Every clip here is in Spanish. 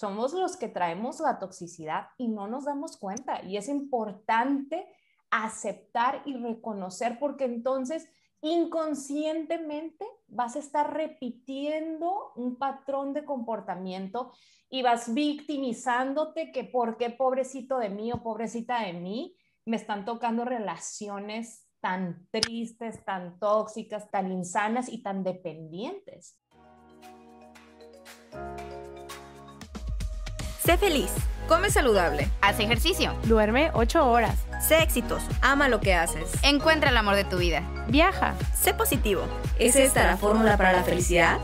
somos los que traemos la toxicidad y no nos damos cuenta. Y es importante aceptar y reconocer porque entonces inconscientemente vas a estar repitiendo un patrón de comportamiento y vas victimizándote que por qué pobrecito de mí o pobrecita de mí me están tocando relaciones tan tristes, tan tóxicas, tan insanas y tan dependientes. Sé feliz. Come saludable. Haz ejercicio. Duerme 8 horas. Sé exitoso. Ama lo que haces. Encuentra el amor de tu vida. Viaja. Sé positivo. ¿Es esta la fórmula para la felicidad?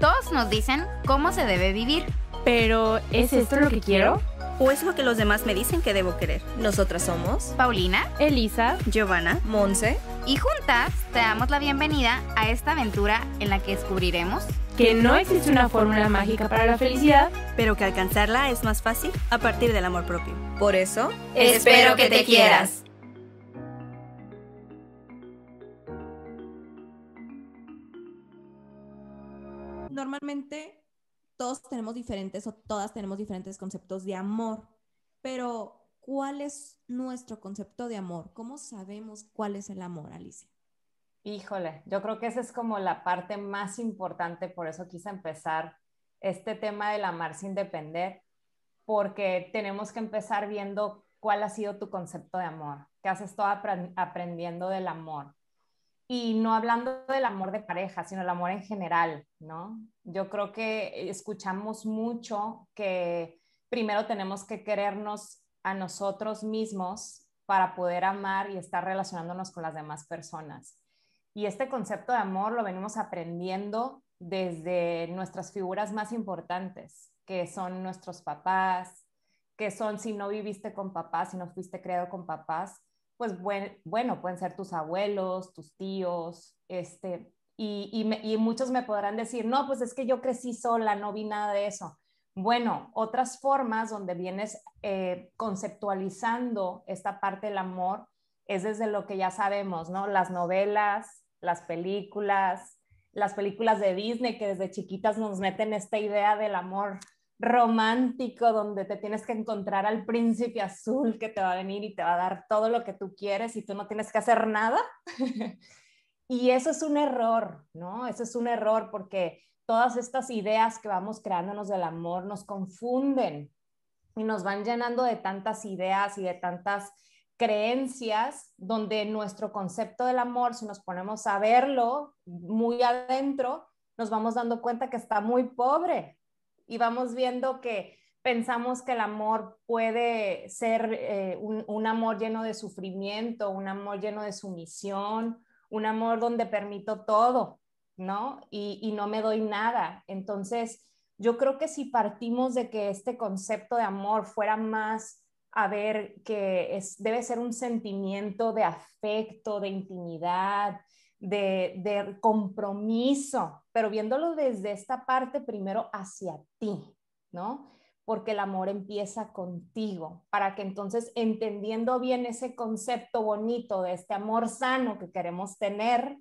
Todos nos dicen cómo se debe vivir. Pero, ¿es esto lo que quiero? ¿O es lo que los demás me dicen que debo querer? Nosotras somos Paulina, Elisa, Giovanna, Monse. Y juntas te damos la bienvenida a esta aventura en la que descubriremos que no existe una fórmula mágica para la felicidad, pero que alcanzarla es más fácil a partir del amor propio. Por eso, espero que te quieras. Normalmente todos tenemos diferentes o todas tenemos diferentes conceptos de amor, pero ¿cuál es nuestro concepto de amor? ¿Cómo sabemos cuál es el amor, Alicia? Híjole, yo creo que esa es como la parte más importante, por eso quise empezar este tema del amar sin depender, porque tenemos que empezar viendo cuál ha sido tu concepto de amor, qué has estado aprendiendo del amor. Y no hablando del amor de pareja, sino el amor en general, ¿no? Yo creo que escuchamos mucho que primero tenemos que querernos a nosotros mismos para poder amar y estar relacionándonos con las demás personas. Y este concepto de amor lo venimos aprendiendo desde nuestras figuras más importantes, que son nuestros papás, que son si no viviste con papás, si no fuiste creado con papás, pues bueno, pueden ser tus abuelos, tus tíos, este, y, muchos me podrán decir, no, pues es que yo crecí sola, no vi nada de eso. Bueno, otras formas donde vienes eh, conceptualizando esta parte del amor es desde lo que ya sabemos, ¿no? Las novelas, las películas, las películas de Disney que desde chiquitas nos meten esta idea del amor romántico donde te tienes que encontrar al príncipe azul que te va a venir y te va a dar todo lo que tú quieres y tú no tienes que hacer nada. y eso es un error, ¿no? Eso es un error porque todas estas ideas que vamos creándonos del amor nos confunden y nos van llenando de tantas ideas y de tantas creencias donde nuestro concepto del amor, si nos ponemos a verlo muy adentro, nos vamos dando cuenta que está muy pobre y vamos viendo que pensamos que el amor puede ser eh, un, amor lleno de sufrimiento, un amor lleno de sumisión, un amor donde permito todo, ¿no? Y, y, no me doy nada. Entonces, yo creo que si partimos de que este concepto de amor fuera más a ver que es, debe ser un sentimiento de afecto, de intimidad, de, de compromiso, pero viéndolo desde esta parte primero hacia ti, ¿no? Porque el amor empieza contigo, para que entonces entendiendo bien ese concepto bonito de este amor sano que queremos tener,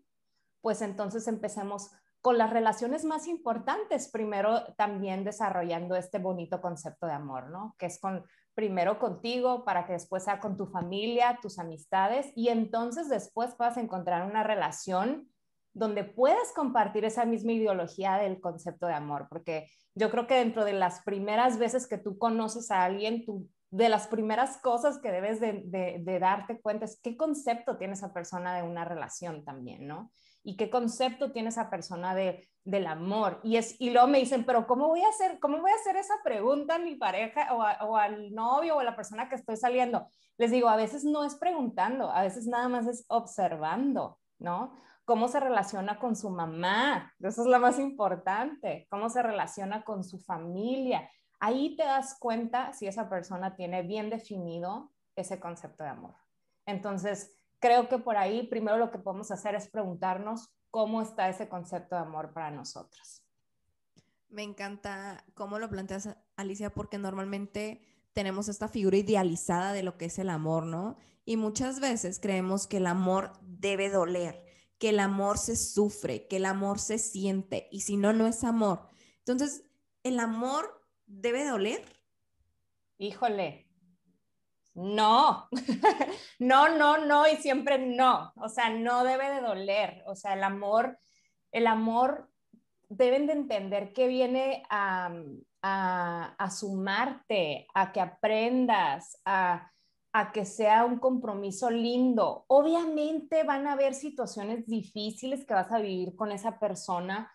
pues entonces empecemos con las relaciones más importantes, primero también desarrollando este bonito concepto de amor, ¿no? Que es con primero contigo para que después sea con tu familia, tus amistades y entonces después puedas encontrar una relación donde puedas compartir esa misma ideología del concepto de amor, porque yo creo que dentro de las primeras veces que tú conoces a alguien, tú, de las primeras cosas que debes de, de darte cuenta es qué concepto tiene esa persona de una relación también, ¿no? Y qué concepto tiene esa persona de del amor. Y, es, y luego me dicen, pero ¿cómo voy a hacer, cómo voy a hacer esa pregunta a mi pareja o, o al novio o a la persona que estoy saliendo? Les digo, a veces no es preguntando, a veces nada más es observando, ¿no? Cómo se relaciona con su mamá, eso es lo más importante, cómo se relaciona con su familia. Ahí te das cuenta si esa persona tiene bien definido ese concepto de amor. Entonces, creo que por ahí primero lo que podemos hacer es preguntarnos cómo está ese concepto de amor para nosotros? Me encanta cómo lo planteas, Alicia, porque normalmente tenemos esta figura idealizada de lo que es el amor, ¿no? Y muchas veces creemos que el amor debe doler, que el amor se sufre, que el amor se siente, y si no, no es amor. Entonces, ¿el amor debe doler? Híjole, no, no, no, no, y siempre no. O sea, no debe de doler. O sea, el amor, el amor deben de entender que viene a, a, sumarte, a que aprendas, a, a que sea un compromiso lindo. Obviamente van a haber situaciones difíciles que vas a vivir con esa persona,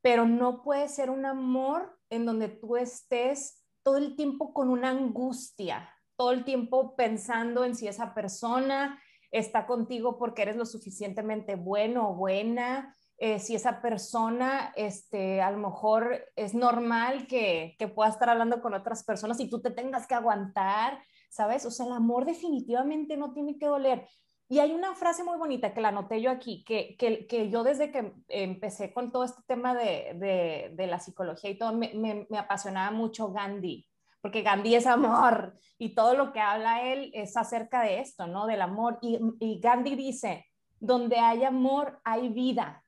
pero no puede ser un amor en donde tú estés todo el tiempo con una angustia, todo el tiempo pensando en si esa persona está contigo porque eres lo suficientemente bueno o buena, eh, si esa persona, este, a lo mejor es normal que, que pueda estar hablando con otras personas y tú te tengas que aguantar, ¿sabes? O sea, el amor definitivamente no tiene que doler. Y hay una frase muy bonita que la anoté yo aquí, que, que, que yo desde que empecé con todo este tema de, de, de la psicología y todo, me, me apasionaba mucho Gandhi porque Gandhi es amor y todo lo que habla él es acerca de esto, ¿no? Del amor. Y, Gandhi dice, donde hay amor hay vida.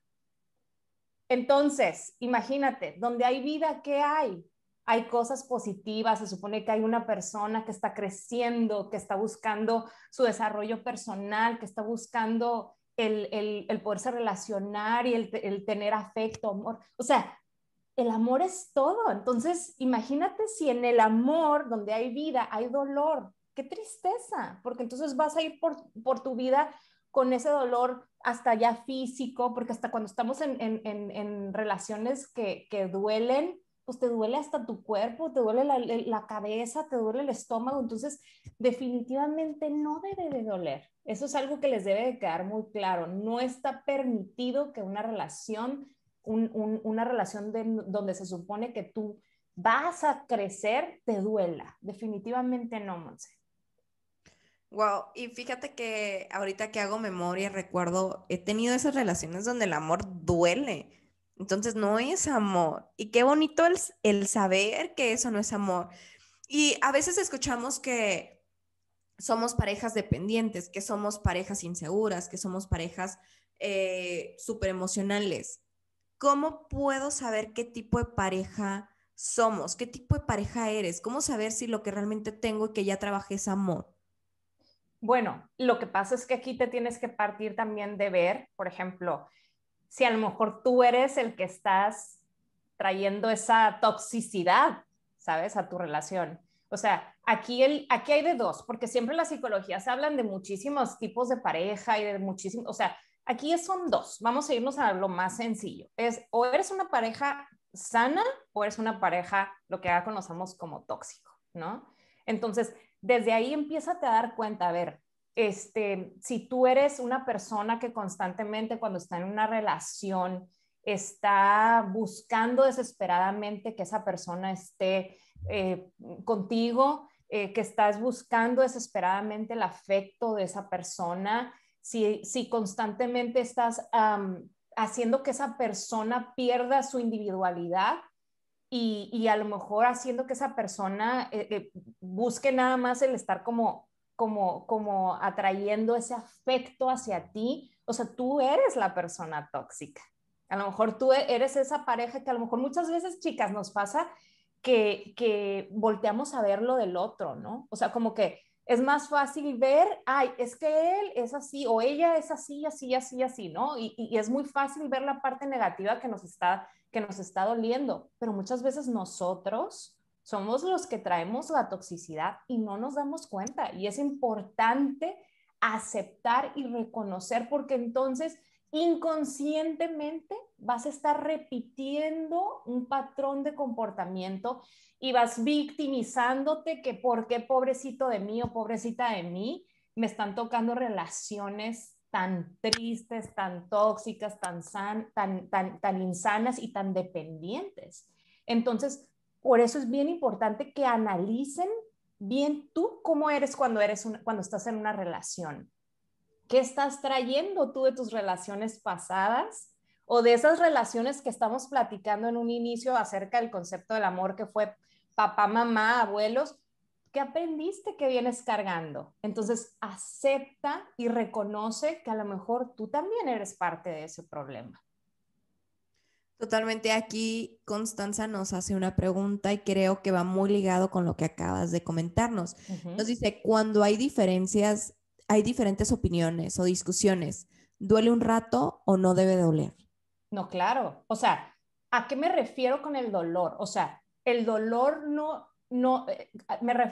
Entonces, imagínate, donde hay vida, ¿qué hay? Hay cosas positivas, se supone que hay una persona que está creciendo, que está buscando su desarrollo personal, que está buscando el, el, el poderse relacionar y el, el tener afecto, amor. O sea, el amor es todo. Entonces, imagínate si en el amor, donde hay vida, hay dolor. Qué tristeza, porque entonces vas a ir por, por tu vida con ese dolor hasta ya físico, porque hasta cuando estamos en, en, en, relaciones que, que, duelen, pues te duele hasta tu cuerpo, te duele la, la, cabeza, te duele el estómago, entonces definitivamente no debe de doler. Eso es algo que les debe de quedar muy claro. No está permitido que una relación una relación donde se supone que tú vas a crecer te duela. Definitivamente no, Monse. Wow, y fíjate que ahorita que hago memoria, recuerdo, he tenido esas relaciones donde el amor duele. Entonces no es amor. Y qué bonito el, el saber que eso no es amor. Y a veces escuchamos que somos parejas dependientes, que somos parejas inseguras, que somos parejas eh, súper emocionales. ¿cómo puedo saber qué tipo de pareja somos? ¿Qué tipo de pareja eres? ¿Cómo saber si lo que realmente tengo y que ya trabajé es amor? Bueno, lo que pasa es que aquí te tienes que partir también de ver, por ejemplo, si a lo mejor tú eres el que estás trayendo esa toxicidad, ¿sabes? A tu relación. O sea, aquí, el, aquí hay de dos, porque siempre las psicologías hablan de muchísimos tipos de pareja y de muchísimos, o sea, Aquí son dos. Vamos a irnos a lo más sencillo. Es o eres una pareja sana o eres una pareja, lo que ahora conocemos como tóxico, ¿no? Entonces, desde ahí empieza a dar cuenta, a ver, este, si tú eres una persona que constantemente cuando está en una relación está buscando desesperadamente que esa persona esté eh, contigo, eh, que estás buscando desesperadamente el afecto de esa persona, si, constantemente estás haciendo que esa persona pierda su individualidad y, a lo mejor haciendo que esa persona eh, eh, busque nada más el estar como, como, como atrayendo ese afecto hacia ti. O sea, tú eres la persona tóxica. A lo mejor tú e, eres esa pareja que a lo mejor muchas veces, chicas, nos pasa que, que volteamos a ver lo del otro, ¿no? O sea, como que es más fácil ver, ay, es que él es así o ella es así, así, así, así, ¿no? Y, y, es muy fácil ver la parte negativa que nos está, que nos está doliendo, pero muchas veces nosotros somos los que traemos la toxicidad y no nos damos cuenta. Y es importante aceptar y reconocer porque entonces inconscientemente vas a estar repitiendo un patrón de comportamiento y vas victimizándote que por qué pobrecito de mí o pobrecita de mí me están tocando relaciones tan tristes, tan tóxicas, tan, tan, tan, insanas y tan dependientes. Entonces, por eso es bien importante que analicen bien tú cómo eres cuando, eres cuando estás en una relación ¿Qué estás trayendo tú de tus relaciones pasadas? O de esas relaciones que estamos platicando en un inicio acerca del concepto del amor que fue papá, mamá, abuelos, ¿qué aprendiste que vienes cargando? Entonces, acepta y reconoce que a lo mejor tú también eres parte de ese problema. Totalmente aquí Constanza nos hace una pregunta y creo que va muy ligado con lo que acabas de comentarnos. Nos dice, cuando hay diferencias hay diferentes opiniones o discusiones. ¿Duele un rato o no debe doler? No, claro. O sea, ¿a qué me refiero con el dolor? O sea, el dolor no, no, eh,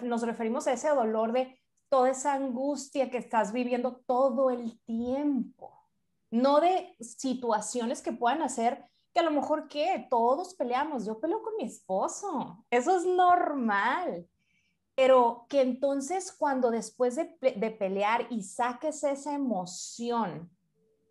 nos referimos a ese dolor de toda esa angustia que estás viviendo todo el tiempo, no de situaciones que puedan hacer que a lo mejor que todos peleamos, yo peleo con mi esposo, eso es normal, pero que entonces cuando después de, pelear y saques esa emoción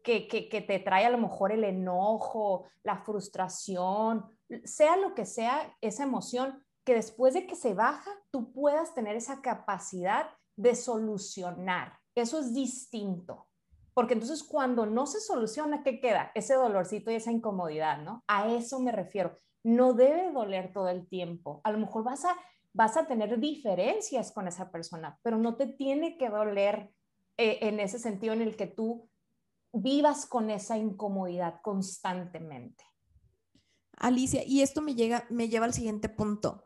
que, que, te trae a lo mejor el enojo, la frustración, sea lo que sea esa emoción, que después de que se baja, tú puedas tener esa capacidad de solucionar. Eso es distinto. Porque entonces cuando no se soluciona, ¿qué queda? Ese dolorcito y esa incomodidad, ¿no? A eso me refiero. No debe doler todo el tiempo. A lo mejor vas a vas a tener diferencias con esa persona, pero no te tiene que doler eh, en ese sentido en el que tú vivas con esa incomodidad constantemente. Alicia, y esto me, llega, me lleva al siguiente punto.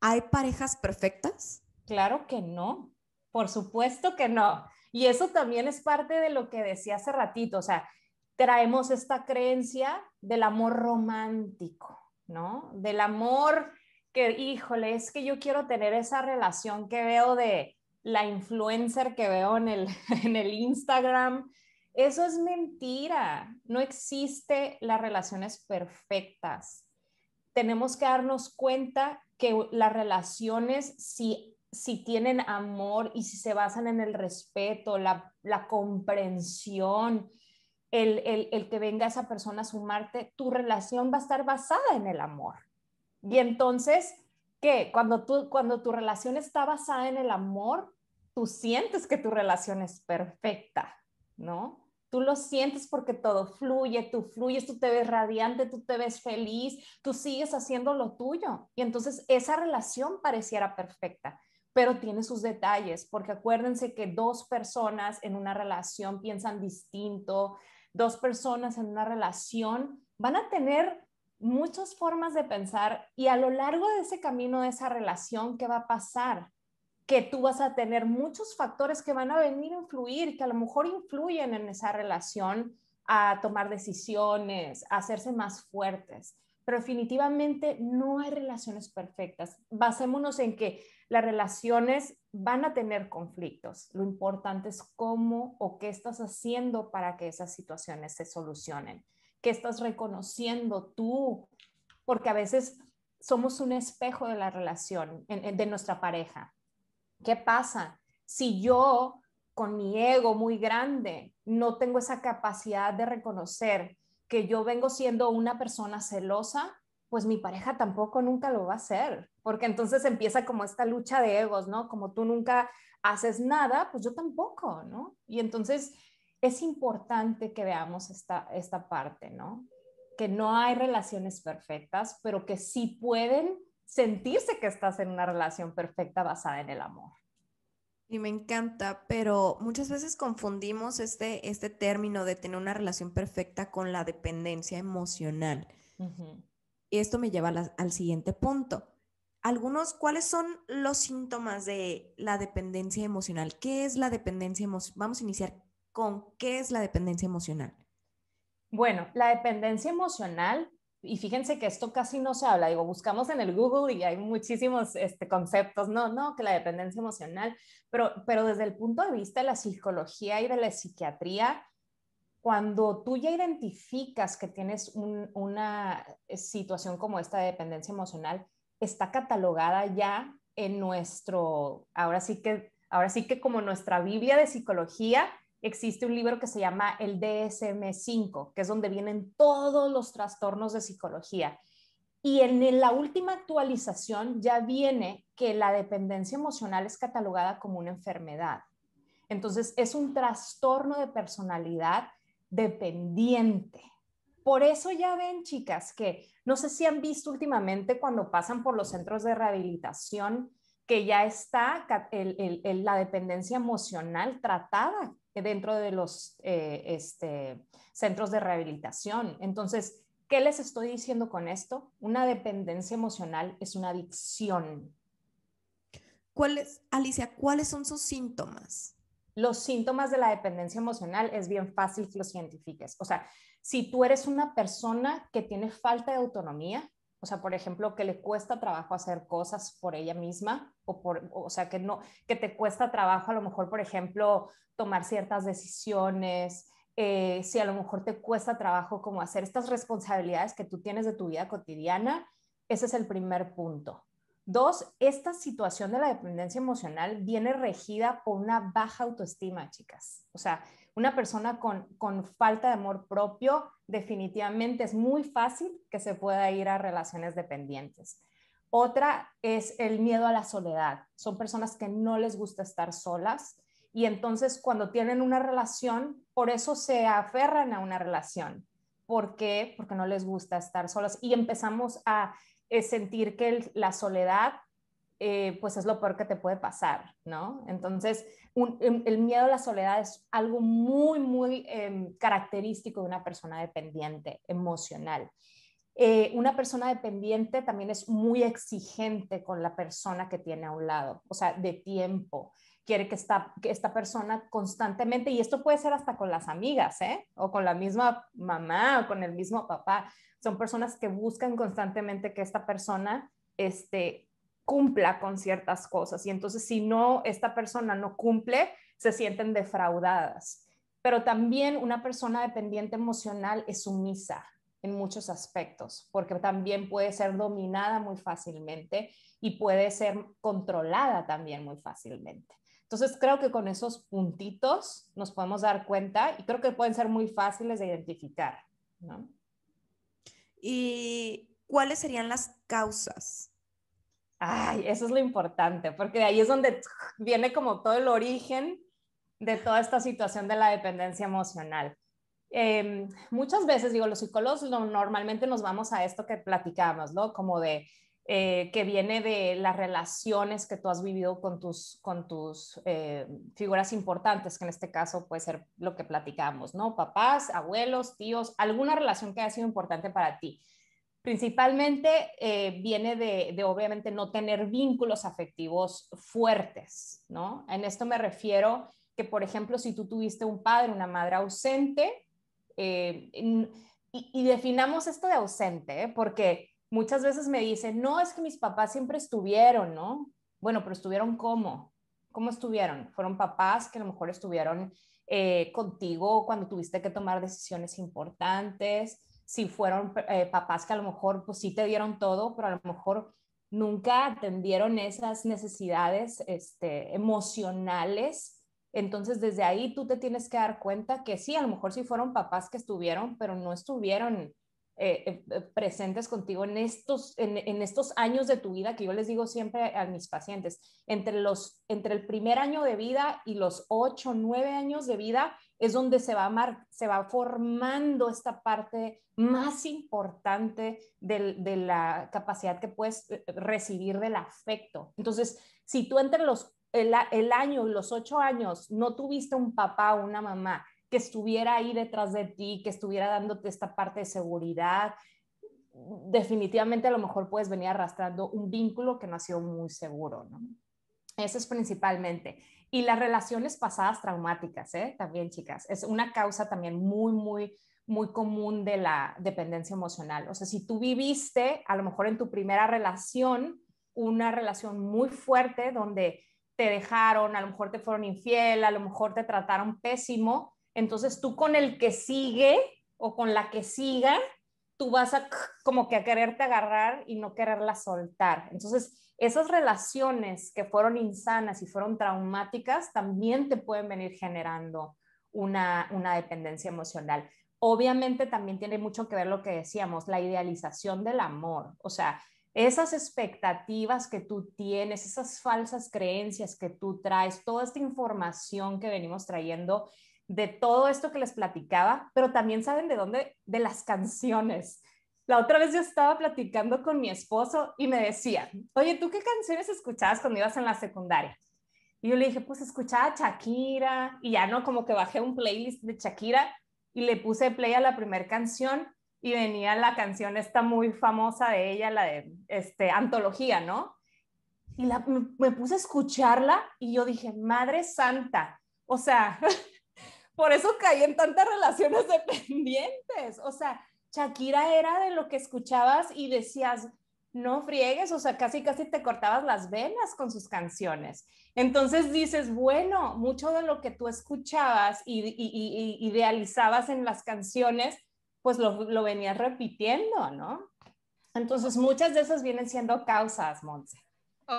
¿Hay parejas perfectas? Claro que no, por supuesto que no. Y eso también es parte de lo que decía hace ratito, o sea, traemos esta creencia del amor romántico, ¿no? Del amor híjole, es que yo quiero tener esa relación que veo de la influencer que veo en el, en el Instagram. Eso es mentira. No existe las relaciones perfectas. Tenemos que darnos cuenta que las relaciones, si, si tienen amor y si se basan en el respeto, la, comprensión, el, el, el que venga esa persona a sumarte, tu relación va a estar basada en el amor. Y entonces, ¿qué? Cuando, tú, cuando tu relación está basada en el amor, tú sientes que tu relación es perfecta, ¿no? Tú lo sientes porque todo fluye, tú fluyes, tú te ves radiante, tú te ves feliz, tú sigues haciendo lo tuyo. Y entonces esa relación pareciera perfecta, pero tiene sus detalles, porque acuérdense que dos personas en una relación piensan distinto, dos personas en una relación van a tener muchas formas de pensar y a lo largo de ese camino, de esa relación, ¿qué va a pasar? Que tú vas a tener muchos factores que van a venir a influir, que a lo mejor influyen en esa relación a tomar decisiones, a hacerse más fuertes. Pero definitivamente no hay relaciones perfectas. Basémonos en que las relaciones van a tener conflictos. Lo importante es cómo o qué estás haciendo para que esas situaciones se solucionen. ¿Qué estás reconociendo tú? Porque a veces somos un espejo de la relación, de nuestra pareja. ¿Qué pasa si yo con mi ego muy grande no tengo esa capacidad de reconocer que yo vengo siendo una persona celosa? Pues mi pareja tampoco nunca lo va a hacer, porque entonces empieza como esta lucha de egos, ¿no? Como tú nunca haces nada, pues yo tampoco, ¿no? Y entonces es importante que veamos esta, esta parte, ¿no? Que no hay relaciones perfectas, pero que sí pueden sentirse que estás en una relación perfecta basada en el amor. Y me encanta, pero muchas veces confundimos este, este término de tener una relación perfecta con la dependencia emocional. Y esto me lleva al siguiente punto. Algunos, ¿cuáles son los síntomas de la dependencia emocional? ¿Qué es la dependencia emocional? Vamos a iniciar con qué es la dependencia emocional. Bueno, la dependencia emocional, y fíjense que esto casi no se habla, digo, buscamos en el Google y hay muchísimos este, conceptos, no, no, que la dependencia emocional, pero, pero desde el punto de vista de la psicología y de la psiquiatría, cuando tú ya identificas que tienes una eh, situación como esta de dependencia emocional, está catalogada ya en nuestro, ahora sí que, ahora sí que como nuestra Biblia de psicología, existe un libro que se llama el DSM5, que es donde vienen todos los trastornos de psicología. Y en la última actualización ya viene que la dependencia emocional es catalogada como una enfermedad. Entonces, es un trastorno de personalidad dependiente. Por eso ya ven, chicas, que no sé si han visto últimamente cuando pasan por los centros de rehabilitación que ya está la dependencia emocional tratada dentro de los eh, este, centros de rehabilitación. Entonces, ¿qué les estoy diciendo con esto? Una dependencia emocional es una adicción. ¿Cuáles, Alicia, cuáles son sus síntomas? Los síntomas de la dependencia emocional es bien fácil que los identifiques. O sea, si tú eres una persona que tiene falta de autonomía, o sea, por ejemplo, que le cuesta trabajo hacer cosas por ella misma o por, o sea, que no, que te cuesta trabajo a lo mejor, por ejemplo, tomar ciertas decisiones, eh, si a lo mejor te cuesta trabajo como hacer estas responsabilidades que tú tienes de tu vida cotidiana, ese es el primer punto. Dos, esta situación de la dependencia emocional viene regida por una baja autoestima, chicas. O sea, una persona con, falta de amor propio definitivamente es muy fácil que se pueda ir a relaciones dependientes. Otra es el miedo a la soledad. Son personas que no les gusta estar solas y entonces cuando tienen una relación, por eso se aferran a una relación. ¿Por qué? Porque no les gusta estar solas y empezamos a es sentir que la soledad eh, pues es lo peor que te puede pasar, ¿no? Entonces, em, el miedo a la soledad es algo muy, muy em, característico de una persona dependiente emocional. Eh, una persona dependiente también es muy exigente con la persona que tiene a un lado, o sea, de tiempo quiere que esta, que esta persona constantemente, y esto puede ser hasta con las amigas, ¿eh? O con la misma mamá o con el mismo papá. Son personas que buscan constantemente que esta persona este, cumpla con ciertas cosas. Y entonces si no, esta persona no cumple, se sienten defraudadas. Pero también una persona dependiente emocional es sumisa en muchos aspectos, porque también puede ser dominada muy fácilmente y puede ser controlada también muy fácilmente. Entonces creo que con esos puntitos nos podemos dar cuenta y creo que pueden ser muy fáciles de identificar. ¿no? ¿Y cuáles serían las causas? Ay, eso es lo importante, porque de ahí es donde viene como todo el origen de toda esta situación de la dependencia emocional. Em, muchas veces, digo, los psicólogos normalmente nos vamos a esto que platicamos, ¿no? Como de eh, que viene de las relaciones que tú has vivido con tus, con tus eh, figuras importantes, que en este caso puede ser lo que platicamos, ¿no? Papás, abuelos, tíos, alguna relación que haya sido importante para ti. Principalmente eh, viene de, obviamente, no tener vínculos afectivos fuertes, ¿no? En esto me refiero que, por ejemplo, si tú tuviste un padre, una madre ausente, y, y, definamos esto de ausente, porque muchas veces me dicen, no, es que mis papás siempre estuvieron, ¿no? Bueno, pero estuvieron cómo? ¿Cómo estuvieron? Fueron papás que a lo mejor estuvieron eh, contigo cuando tuviste que tomar decisiones importantes, si fueron eh, papás que a lo mejor pues sí te dieron todo, pero a lo mejor nunca atendieron esas necesidades este, emocionales. Entonces, desde ahí tú te tienes que dar cuenta que sí, a lo mejor sí fueron papás que estuvieron, pero no estuvieron eh, eh, presentes contigo en estos, en, estos años de tu vida que yo les digo siempre a, mis pacientes, entre, los, entre el primer año de vida y los ocho, nueve años de vida es donde se va, mar, se va formando esta parte más importante de, la capacidad que puedes eh, recibir del afecto. Entonces, si tú entre los, el, el año y los ocho años no tuviste un papá o una mamá que estuviera ahí detrás de ti, que estuviera dándote esta parte de seguridad, definitivamente a lo mejor puedes venir arrastrando un vínculo que no ha sido muy seguro, ¿no? Eso es principalmente. Y las relaciones pasadas traumáticas, ¿eh? También, chicas, es una causa también muy, muy, muy común de la dependencia emocional. O sea, si tú viviste, a lo mejor en tu primera relación, una relación muy fuerte donde te dejaron, a lo mejor te fueron infiel, a lo mejor te trataron pésimo, entonces tú con el que sigue o con la que siga, tú vas a como que a quererte agarrar y no quererla soltar. Entonces esas relaciones que fueron insanas y fueron traumáticas también te pueden venir generando una, una dependencia emocional. Obviamente también tiene mucho que ver lo que decíamos, la idealización del amor. O sea, esas expectativas que tú tienes, esas falsas creencias que tú traes, toda esta información que venimos trayendo de todo esto que les platicaba, pero también saben de dónde, de las canciones. La otra vez yo estaba platicando con mi esposo y me decía, oye, ¿tú qué canciones escuchabas cuando ibas en la secundaria? Y yo le dije, pues escuchaba Shakira y ya no, como que bajé un playlist de Shakira y le puse play a la primera canción y venía la canción esta muy famosa de ella, la de este, Antología, ¿no? Y me puse a escucharla y yo dije, Madre Santa, o sea, por eso caí en tantas relaciones dependientes. O sea, Shakira era de lo que escuchabas y decías, no friegues, o sea, casi casi te cortabas las venas con sus canciones. Entonces dices, bueno, mucho de lo que tú escuchabas y, idealizabas en las canciones, pues lo, venías repitiendo, ¿no? Entonces muchas de esas vienen siendo causas, Montse.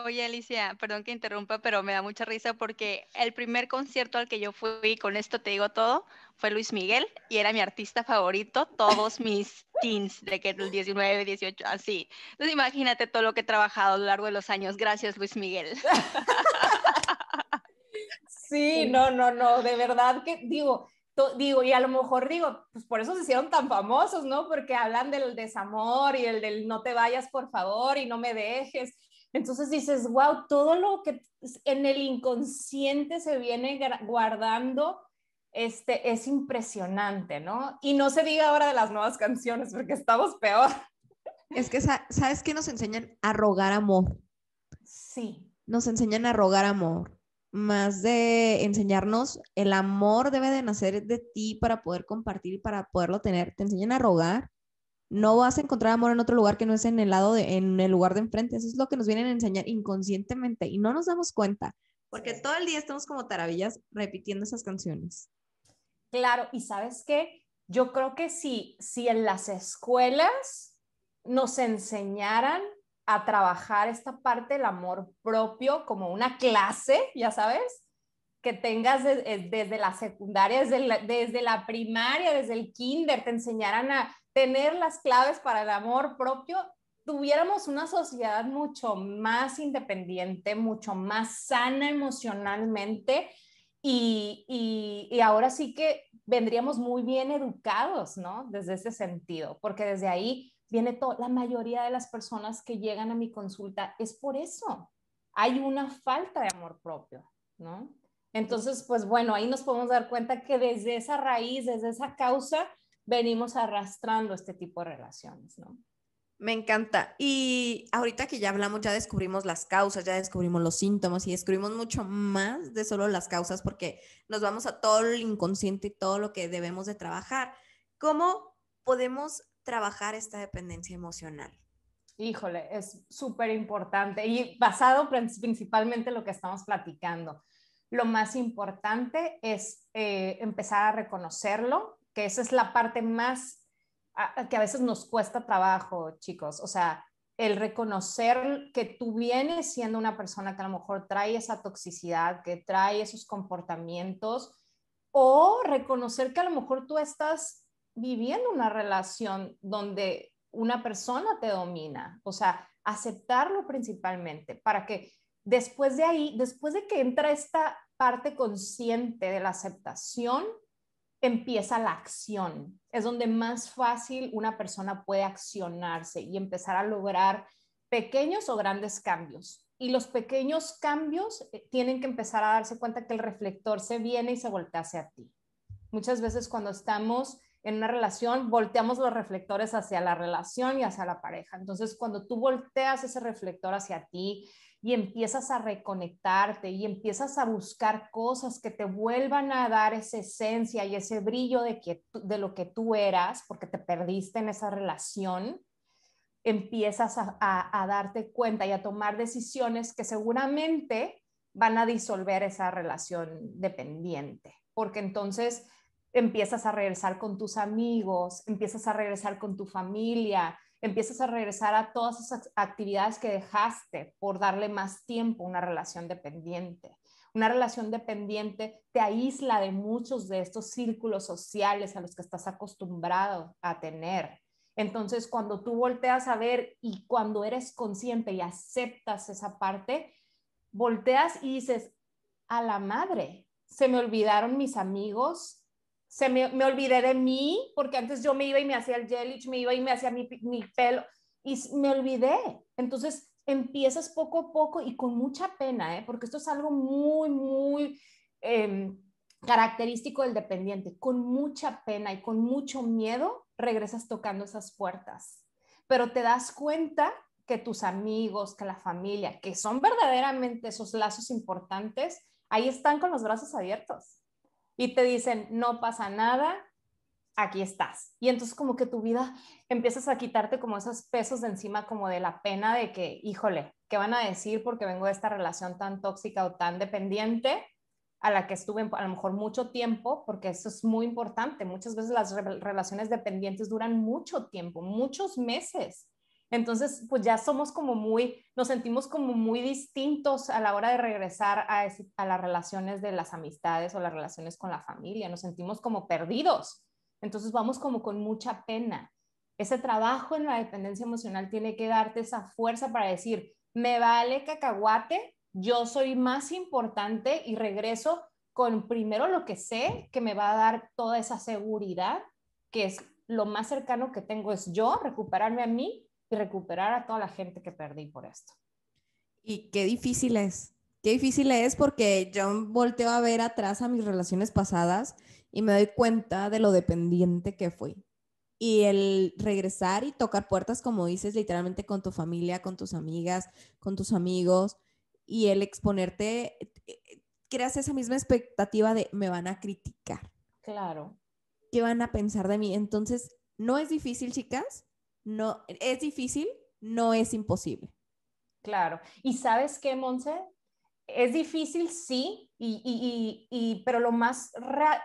Oye, Alicia, perdón que interrumpa, pero me da mucha risa porque el primer concierto al que yo fui, con esto te digo todo, fue Luis Miguel y era mi artista favorito todos mis teens, de que el 19, 18, así. Entonces imagínate todo lo que he trabajado a lo largo de los años. Gracias, Luis Miguel. Sí, no, no, no, de verdad que digo, digo, y a lo mejor digo, pues por eso se hicieron tan famosos, ¿no? Porque hablan del desamor y el del no te vayas, por favor, y no me dejes. Entonces dices, wow, todo lo que en el inconsciente se viene guardando este, es impresionante, ¿no? Y no se diga ahora de las nuevas canciones, porque estamos peor. Es que, ¿sabes qué nos enseñan? A rogar amor. Sí. Nos enseñan a rogar amor. Más de enseñarnos, el amor debe de nacer de ti para poder compartir y para poderlo tener. Te enseñan a rogar no vas a encontrar amor en otro lugar que no es en el lado de, en el lugar de enfrente. Eso es lo que nos vienen a enseñar inconscientemente y no nos damos cuenta, porque todo el día estamos como tarabillas repitiendo esas canciones. Claro, y sabes qué, yo creo que si, si en las escuelas nos enseñaran a trabajar esta parte del amor propio como una clase, ya sabes, que tengas desde, la secundaria, desde desde la, primaria, desde el kinder, te enseñaran a, tener las claves para el amor propio, tuviéramos una sociedad mucho más independiente, mucho más sana emocionalmente y, ahora sí que vendríamos muy bien educados, ¿no? Desde ese sentido, porque desde ahí viene todo, la mayoría de las personas que llegan a mi consulta es por eso. Hay una falta de amor propio, ¿no? Entonces, pues bueno, ahí nos podemos dar cuenta que desde esa raíz, desde esa causa, venimos arrastrando este tipo de relaciones, ¿no? Me encanta. Y ahorita que ya hablamos, ya descubrimos las causas, ya descubrimos los síntomas y descubrimos mucho más de solo las causas porque nos vamos a todo el inconsciente y todo lo que debemos de trabajar. ¿Cómo podemos trabajar esta dependencia emocional? Híjole, es súper importante y basado principalmente en lo que estamos platicando. Lo más importante es eh, empezar a reconocerlo, esa es la parte más que a veces nos cuesta trabajo, chicos. O sea, el reconocer que tú vienes siendo una persona que a lo mejor trae esa toxicidad, que trae esos comportamientos, o reconocer que a lo mejor tú estás viviendo una relación donde una persona te domina, o sea, aceptarlo principalmente para que después de ahí, después de que entra esta parte consciente de la aceptación, empieza la acción. Es donde más fácil una persona puede accionarse y empezar a lograr pequeños o grandes cambios. Y los pequeños cambios eh, tienen que empezar a darse cuenta que el reflector se viene y se voltea hacia ti. Muchas veces cuando estamos en una relación, volteamos los reflectores hacia la relación y hacia la pareja. Entonces, cuando tú volteas ese reflector hacia ti, y empiezas a reconectarte y empiezas a buscar cosas que te vuelvan a dar esa esencia y ese brillo de, que, de lo que tú eras, porque te perdiste en esa relación, empiezas a, a darte cuenta y a tomar decisiones que seguramente van a disolver esa relación dependiente, porque entonces empiezas a regresar con tus amigos, empiezas a regresar con tu familia, empiezas a regresar a todas esas actividades que dejaste por darle más tiempo a una relación dependiente. Una relación dependiente te aísla de muchos de estos círculos sociales a los que estás acostumbrado a tener. Entonces, cuando tú volteas a ver y cuando eres consciente y aceptas esa parte, volteas y dices, a la madre, se me olvidaron mis amigos, se me, me, olvidé de mí, porque antes yo me iba y me hacía el gelich, me iba y me hacía mi, mi pelo, y me olvidé. Entonces empiezas poco a poco y con mucha pena, ¿eh? porque esto es algo muy, muy em, característico del dependiente. Con mucha pena y con mucho miedo regresas tocando esas puertas, pero te das cuenta que tus amigos, que la familia, que son verdaderamente esos lazos importantes, ahí están con los brazos abiertos y te dicen, no pasa nada, aquí estás. Y entonces como que tu vida empiezas a quitarte como esos pesos de encima, como de la pena de que, híjole, ¿qué van a decir porque vengo de esta relación tan tóxica o tan dependiente a la que estuve a lo mejor mucho tiempo? Porque eso es muy importante. Muchas veces las relaciones dependientes duran mucho tiempo, muchos meses. Entonces, pues ya somos como muy, nos sentimos como muy distintos a la hora de regresar a, las relaciones de las amistades o las relaciones con la familia, nos sentimos como perdidos. Entonces vamos como con mucha pena. Ese trabajo en la dependencia emocional tiene que darte esa fuerza para decir, me vale cacahuate, yo soy más importante y regreso con primero lo que sé, que me va a dar toda esa seguridad, que es lo más cercano que tengo es yo, recuperarme a mí y recuperar a toda la gente que perdí por esto. Y qué difícil es, qué difícil es porque yo volteo a ver atrás a mis relaciones pasadas y me doy cuenta de lo dependiente que fui. Y el regresar y tocar puertas, como dices, literalmente con tu familia, con tus amigas, con tus amigos, y el exponerte, eh, creas esa misma expectativa de me van a criticar. Claro. ¿Qué van a pensar de mí? Entonces, no es difícil, chicas, no, es difícil, no es imposible. Claro. ¿Y sabes qué, Monse? Es difícil, sí, y, pero lo más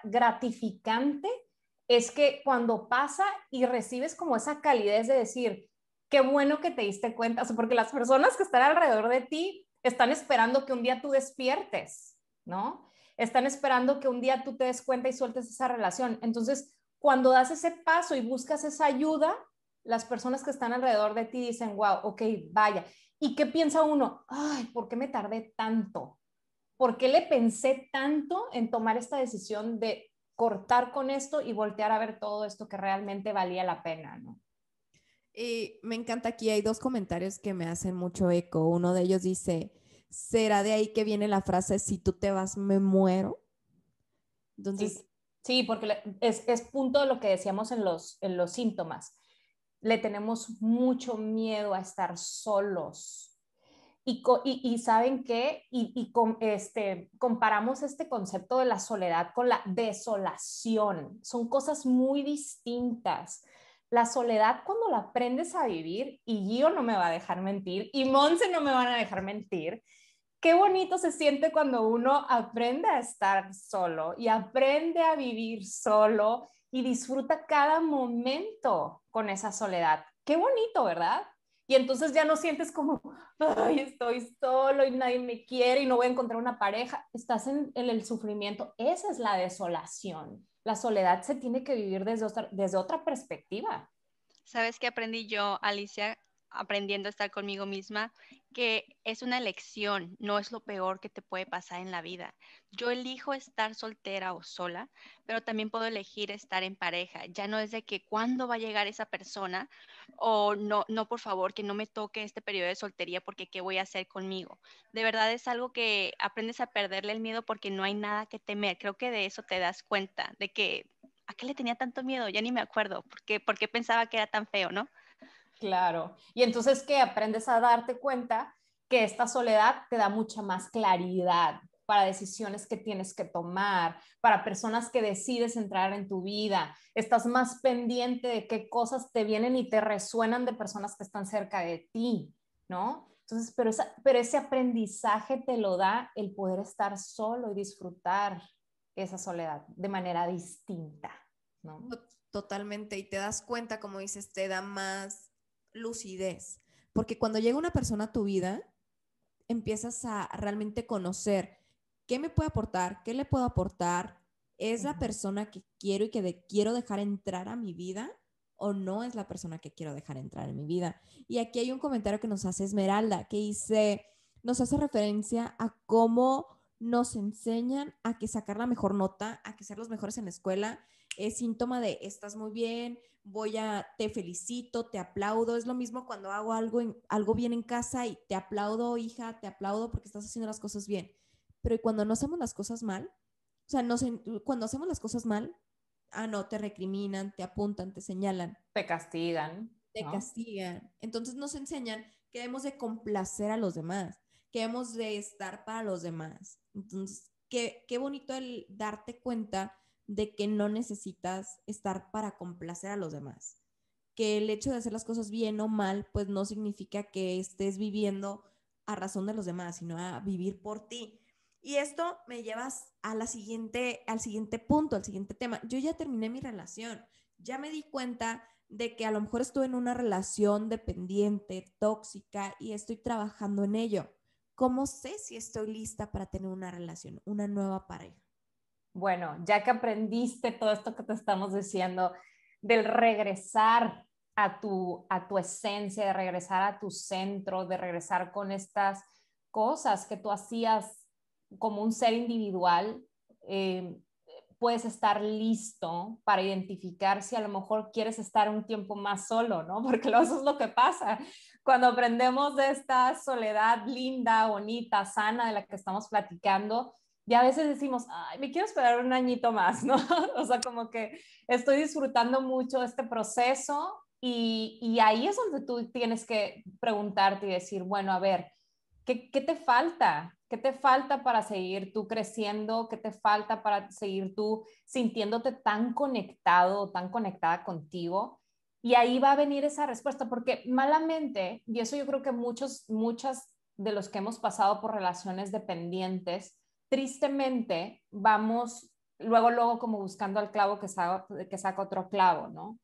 gratificante es que cuando pasa y recibes como esa calidez de decir, qué bueno que te diste cuenta, o porque las personas que están alrededor de ti están esperando que un día tú despiertes, ¿no? Están esperando que un día tú te des cuenta y sueltes esa relación. Entonces, cuando das ese paso y buscas esa ayuda, las personas que están alrededor de ti dicen, wow, ok, vaya. ¿Y qué piensa uno? Ay, ¿por qué me tardé tanto? ¿Por qué le pensé tanto en tomar esta decisión de cortar con esto y voltear a ver todo esto que realmente valía la pena, Y me encanta aquí, hay dos comentarios que me hacen mucho eco. Uno de ellos dice, ¿será de ahí que viene la frase, si tú te vas, me muero? Sí, porque es, es punto de lo que decíamos en los, en los síntomas le tenemos mucho miedo a estar solos. Y, y, saben qué, y, con este, comparamos este concepto de la soledad con la desolación. Son cosas muy distintas. La soledad cuando la aprendes a vivir, y Gio no me va a dejar mentir, y Monse no me van a dejar mentir, qué bonito se siente cuando uno aprende a estar solo y aprende a vivir solo y disfruta cada momento con esa soledad. Qué bonito, ¿verdad? Y entonces ya no sientes como, ay, estoy solo y nadie me quiere y no voy a encontrar una pareja. Estás en, el sufrimiento. Esa es la desolación. La soledad se tiene que vivir desde otra, desde otra perspectiva. ¿Sabes qué aprendí yo, Alicia? aprendiendo a estar conmigo misma, que es una elección, no es lo peor que te puede pasar en la vida. Yo elijo estar soltera o sola, pero también puedo elegir estar en pareja. Ya no es de que cuándo va a llegar esa persona o no, no, por favor, que no me toque este periodo de soltería porque qué voy a hacer conmigo. De verdad es algo que aprendes a perderle el miedo porque no hay nada que temer. Creo que de eso te das cuenta, de que a qué le tenía tanto miedo, ya ni me acuerdo, porque, porque pensaba que era tan feo, ¿no? Claro. Y entonces que aprendes a darte cuenta que esta soledad te da mucha más claridad para decisiones que tienes que tomar, para personas que decides entrar en tu vida. Estás más pendiente de qué cosas te vienen y te resuenan de personas que están cerca de ti, ¿no? Entonces, pero, pero ese aprendizaje te lo da el poder estar solo y disfrutar esa soledad de manera distinta, ¿no? Totalmente, y te das cuenta, como dices, te da más lucidez, porque cuando llega una persona a tu vida, empiezas a realmente conocer qué me puede aportar, qué le puedo aportar, es la persona que quiero y que quiero dejar entrar a mi vida o no es la persona que quiero dejar entrar en mi vida. Y aquí hay un comentario que nos hace Esmeralda, que dice, nos hace referencia a cómo nos enseñan a que sacar la mejor nota, a que ser los mejores en la escuela es síntoma de estás muy bien, voy a, te felicito, te aplaudo. Es lo mismo cuando hago algo, en, algo bien en casa y te aplaudo, hija, te aplaudo porque estás haciendo las cosas bien. Pero cuando no hacemos las cosas mal, o sea, cuando hacemos las cosas mal, ah, no, te recriminan, te apuntan, te señalan. Te castigan. Te castigan. Entonces nos enseñan que debemos de complacer a los demás, que debemos de estar para los demás. Entonces, qué, qué bonito el darte cuenta de que no necesitas estar para complacer a los demás. Que el hecho de hacer las cosas bien o mal, pues no significa que estés viviendo a razón de los demás, sino a vivir por ti. Y esto me llevas a la siguiente, al siguiente punto, al siguiente tema. Yo ya terminé mi relación, ya me di cuenta de que a lo mejor estuve en una relación dependiente, tóxica, y estoy trabajando en ello. ¿Cómo sé si estoy lista para tener una relación, una nueva pareja? Bueno, ya que aprendiste todo esto que te estamos diciendo del regresar a tu, esencia, de regresar a tu centro, de regresar con estas cosas que tú hacías como un ser individual, eh, puedes estar listo para identificar si a lo mejor quieres estar un tiempo más solo, ¿no? Porque eso es lo que pasa. Cuando aprendemos de esta soledad linda, bonita, sana de la que estamos platicando, y a veces decimos, ay, me quiero esperar un añito más, ¿no? o sea, como que estoy disfrutando mucho este proceso y, ahí es donde tú tienes que preguntarte y decir, bueno, a ver, ¿qué, ¿qué, te falta? ¿Qué te falta para seguir tú creciendo? ¿Qué te falta para seguir tú sintiéndote tan conectado, tan conectada contigo? Y ahí va a venir esa respuesta, porque malamente, y eso yo creo que muchos, muchas de los que hemos pasado por relaciones dependientes, tristemente vamos luego, luego como buscando al clavo que saca, otro clavo, ¿no?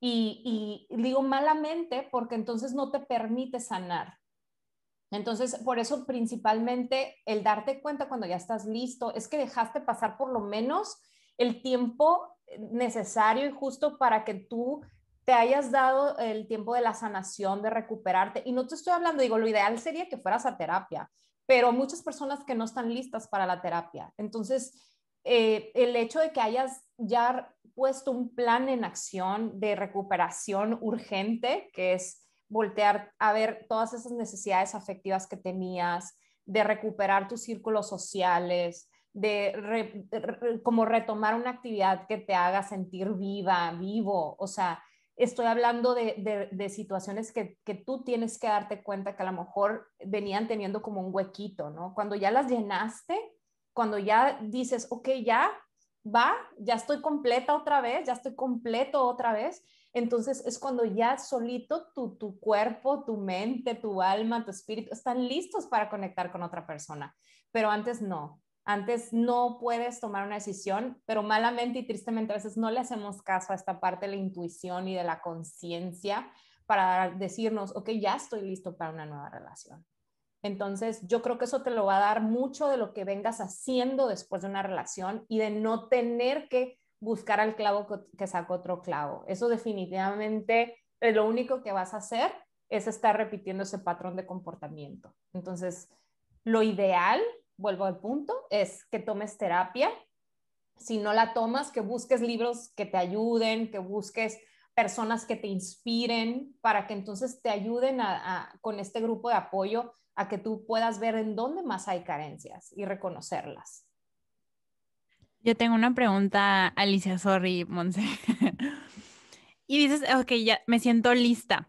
Y, y digo malamente porque entonces no te permite sanar, entonces, por eso principalmente el darte cuenta cuando ya estás listo es que dejaste pasar por lo menos el tiempo necesario y justo para que tú te hayas dado el tiempo de la sanación, de recuperarte. Y no te estoy hablando, digo, lo ideal sería que fueras a terapia, pero muchas personas que no están listas para la terapia. Entonces, eh, el hecho de que hayas ya puesto un plan en acción de recuperación urgente, que es voltear a ver todas esas necesidades afectivas que tenías, de recuperar tus círculos sociales, de, como retomar una actividad que te haga sentir viva, vivo, o sea, estoy hablando de, situaciones que, tú tienes que darte cuenta que a lo mejor venían teniendo como un huequito, ¿no? Cuando ya las llenaste, cuando ya dices, ok, ya va, ya estoy completa otra vez, ya estoy completo otra vez, entonces es cuando ya solito tu, tu cuerpo, tu mente, tu alma, tu espíritu están listos para conectar con otra persona, pero antes no. Antes no puedes tomar una decisión, pero malamente y tristemente a veces no le hacemos caso a esta parte de la intuición y de la conciencia para decirnos, ok, ya estoy listo para una nueva relación. Entonces, yo creo que eso te lo va a dar mucho de lo que vengas haciendo después de una relación y de no tener que buscar al clavo que sacó otro clavo. Eso definitivamente lo único que vas a hacer es estar repitiendo ese patrón de comportamiento. Entonces, lo ideal vuelvo al punto, es que tomes terapia. Si no la tomas, que busques libros que te ayuden, que busques personas que te inspiren para que entonces te ayuden con este grupo de apoyo a que tú puedas ver en dónde más hay carencias y reconocerlas. Yo tengo una pregunta, Alicia, sorry, Monse. y dices, ok, ya me siento lista.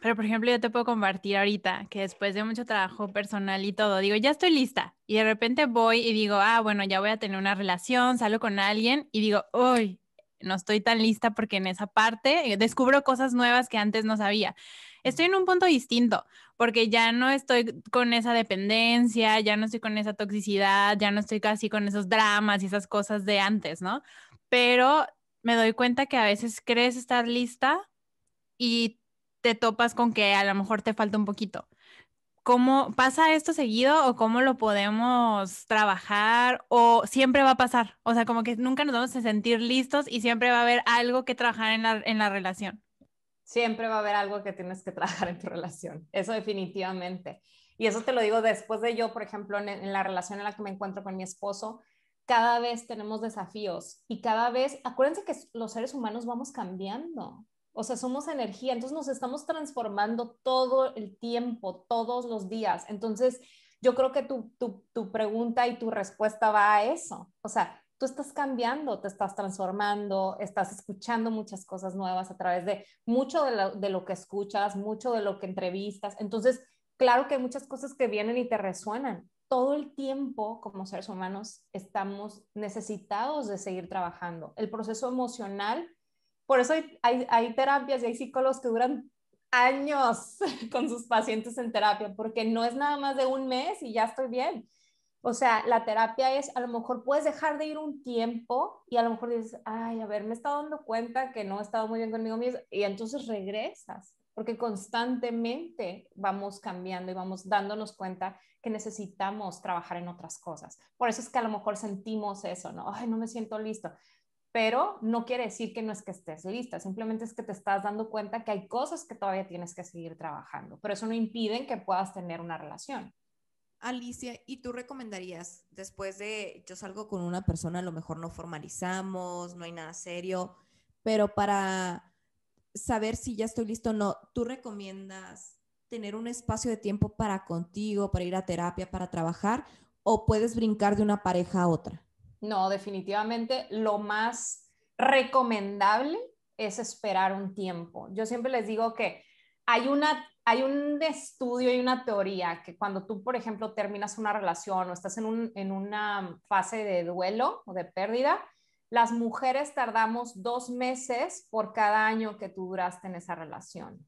Pero, por ejemplo, yo te puedo compartir ahorita que después de mucho trabajo personal y todo, digo, ya estoy lista. Y de repente voy y digo, ah, bueno, ya voy a tener una relación, salgo con alguien y digo, uy, no estoy tan lista porque en esa parte eh, descubro cosas nuevas que antes no sabía. Estoy en un punto distinto porque ya no estoy con esa dependencia, ya no estoy con esa toxicidad, ya no estoy casi con esos dramas y esas cosas de antes, ¿no? Pero me doy cuenta que a veces crees estar lista y te topas con que a lo mejor te falta un poquito. ¿Cómo pasa esto seguido o cómo lo podemos trabajar o siempre va a pasar? O sea, como que nunca nos vamos a sentir listos y siempre va a haber algo que trabajar en la, relación. Siempre va a haber algo que tienes que trabajar en tu relación, eso definitivamente. Y eso te lo digo después de yo, por ejemplo, en, en la relación en la que me encuentro con mi esposo, cada vez tenemos desafíos y cada vez, acuérdense que los seres humanos vamos cambiando. O sea, somos energía, entonces nos estamos transformando todo el tiempo, todos los días. Entonces, yo creo que tu, tu, tu, pregunta y tu respuesta va a eso. O sea, tú estás cambiando, te estás transformando, estás escuchando muchas cosas nuevas a través de mucho de lo, de lo que escuchas, mucho de lo que entrevistas. Entonces, claro que hay muchas cosas que vienen y te resuenan. Todo el tiempo, como seres humanos, estamos necesitados de seguir trabajando. El proceso emocional por eso hay, terapias y hay psicólogos que duran años con sus pacientes en terapia, porque no es nada más de un mes y ya estoy bien. O sea, la terapia es, a lo mejor puedes dejar de ir un tiempo y a lo mejor dices, ay, a ver, me estado dando cuenta que no he estado muy bien conmigo mismo y entonces regresas, porque constantemente vamos cambiando y vamos dándonos cuenta que necesitamos trabajar en otras cosas. Por eso es que a lo mejor sentimos eso, ¿no? Ay, no me siento listo pero no quiere decir que no es que estés lista, simplemente es que te estás dando cuenta que hay cosas que todavía tienes que seguir trabajando, pero eso no impide que puedas tener una relación. Alicia, ¿y tú recomendarías, después de yo salgo con una persona, a lo mejor no formalizamos, no hay nada serio, pero para saber si ya estoy listo o no, ¿tú recomiendas tener un espacio de tiempo para contigo, para ir a terapia, para trabajar, o puedes brincar de una pareja a otra? No, definitivamente lo más recomendable es esperar un tiempo. Yo siempre les digo que hay, hay un estudio y una teoría que cuando tú, por ejemplo, terminas una relación o estás en una fase de duelo o de pérdida, las mujeres tardamos dos meses por cada año que tú duraste en esa relación.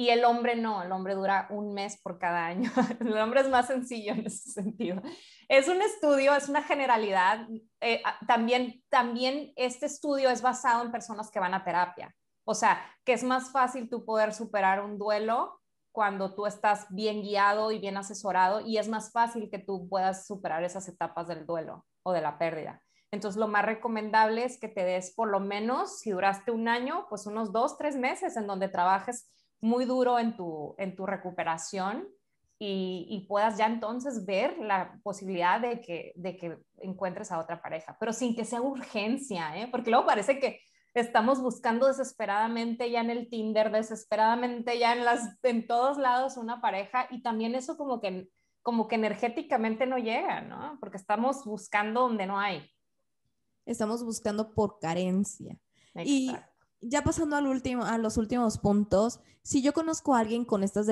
Y el hombre no, el hombre dura un mes por cada año. El hombre es más sencillo en ese sentido. Es un estudio, es una generalidad. Eh, ah, también, también este estudio es basado en personas que van a terapia. O sea, que es más fácil tú poder superar un duelo cuando tú estás bien guiado y bien asesorado y es más fácil que tú puedas superar esas etapas del duelo o de la pérdida. Entonces, lo más recomendable es que te des por lo menos, si duraste un año, pues unos dos, tres meses en donde trabajes muy duro en tu, en tu recuperación y, puedas ya entonces ver la posibilidad de que, de que encuentres a otra pareja, pero sin que sea urgencia, ¿eh? porque luego parece que estamos buscando desesperadamente ya en el Tinder, desesperadamente ya en, las, en todos lados una pareja y también eso como que, como que energéticamente no llega, ¿no? Porque estamos buscando donde no hay. Estamos buscando por carencia. Y ya pasando al último, a los últimos puntos, si yo conozco a alguien con estas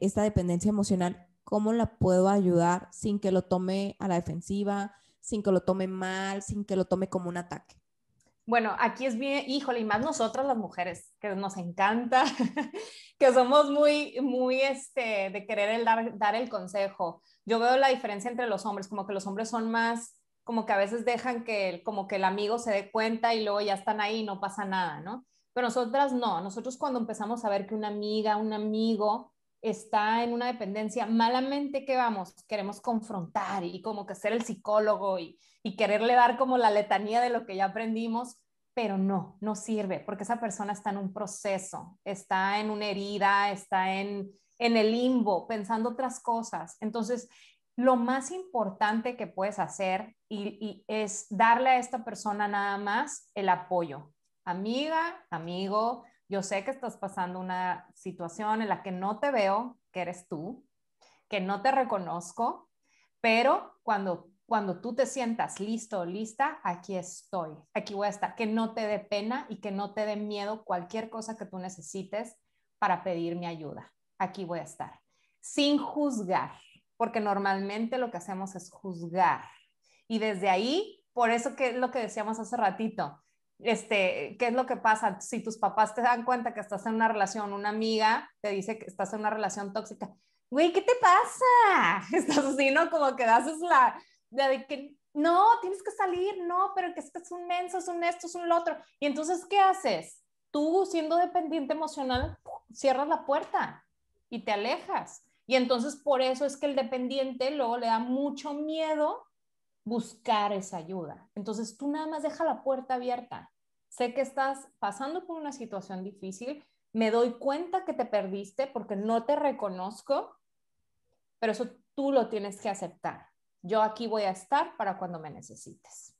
esta dependencia emocional, ¿cómo la puedo ayudar sin que lo tome a la defensiva, sin que lo tome mal, sin que lo tome como un ataque? Bueno, aquí es bien, híjole, y más nosotras las mujeres, que nos encanta, que somos muy, muy, este, de querer dar, dar el consejo. Yo veo la diferencia entre los hombres, como que los hombres son más, como que a veces dejan que, como que el amigo se dé cuenta y luego ya están ahí y no pasa nada, ¿no? Pero nosotras no, nosotros cuando empezamos a ver que una amiga, un amigo está en una dependencia, malamente que vamos, queremos confrontar y como que ser el psicólogo y, quererle dar como la letanía de lo que ya aprendimos, pero no, no sirve, porque esa persona está en un proceso, está en una herida, está en, el limbo, pensando otras cosas. Entonces, lo más importante que puedes hacer y, es darle a esta persona nada más el apoyo, amiga, amigo, yo sé que estás pasando una situación en la que no te veo, que eres tú, que no te reconozco, pero cuando cuando tú te sientas listo o lista, aquí estoy, aquí voy a estar, que no te dé pena y que no te dé miedo cualquier cosa que tú necesites para pedir mi ayuda. Aquí voy a estar, sin juzgar, porque normalmente lo que hacemos es juzgar. Y desde ahí, por eso que es lo que decíamos hace ratito, este, ¿qué es lo que pasa? Si tus papás te dan cuenta que estás en una relación, una amiga te dice que estás en una relación tóxica, güey, ¿qué te pasa? Estás así, ¿no? Como que haces la, de que no, tienes que salir, no, pero que es que es un menso, es un esto, es un lo otro. Y entonces, ¿qué haces? Tú, siendo dependiente emocional, cierras la puerta y te alejas. Y entonces, por eso es que el dependiente luego le da mucho miedo buscar esa ayuda. Entonces tú nada más deja la puerta abierta. Sé que estás pasando por una situación difícil, me doy cuenta que te perdiste porque no te reconozco, pero eso tú lo tienes que aceptar. Yo aquí voy a estar para cuando me necesites.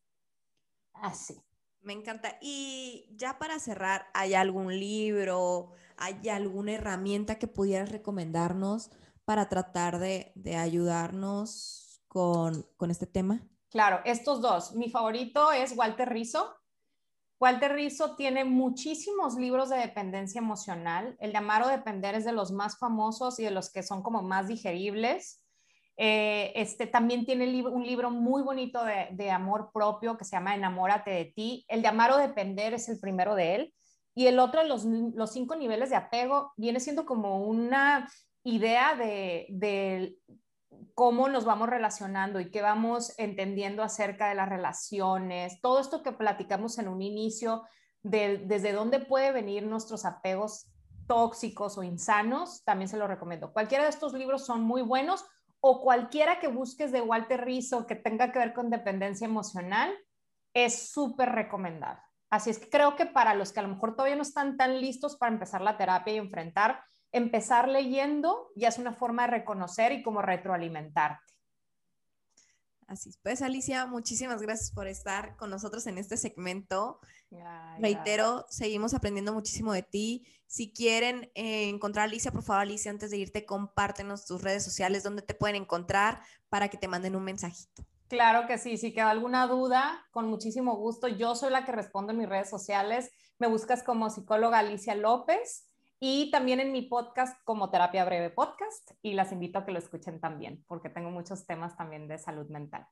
Así. Me encanta. Y ya para cerrar, ¿hay algún libro, hay alguna herramienta que pudieras recomendarnos para tratar de, ayudarnos con, este tema? Claro, estos dos. Mi favorito es Walter Rizzo. Walter Rizzo tiene muchísimos libros de dependencia emocional. El de Amar o Depender es de los más famosos y de los que son como más digeribles. Eh, este también tiene un libro muy bonito de, amor propio que se llama Enamórate de ti. El de Amar o Depender es el primero de él. Y el otro, los, los cinco niveles de apego, viene siendo como una idea de cómo nos vamos relacionando y qué vamos entendiendo acerca de las relaciones, todo esto que platicamos en un inicio, de, desde dónde puede venir nuestros apegos tóxicos o insanos, también se lo recomiendo. Cualquiera de estos libros son muy buenos o cualquiera que busques de Walter Rizzo que tenga que ver con dependencia emocional, es súper recomendado. Así es que creo que para los que a lo mejor todavía no están tan listos para empezar la terapia y enfrentar empezar leyendo ya es una forma de reconocer y como retroalimentarte. Así Pues Alicia, muchísimas gracias por estar con nosotros en este segmento. Reitero, seguimos aprendiendo muchísimo de ti. Si quieren eh, encontrar Alicia, por favor Alicia, antes de irte, compártenos tus redes sociales donde te pueden encontrar para que te manden un mensajito. Claro que sí, si queda alguna duda, con muchísimo gusto. Yo soy la que respondo en mis redes sociales. Me buscas como psicóloga Alicia López y también en mi podcast como Terapia Breve Podcast y las invito a que lo escuchen también porque tengo muchos temas también de salud mental.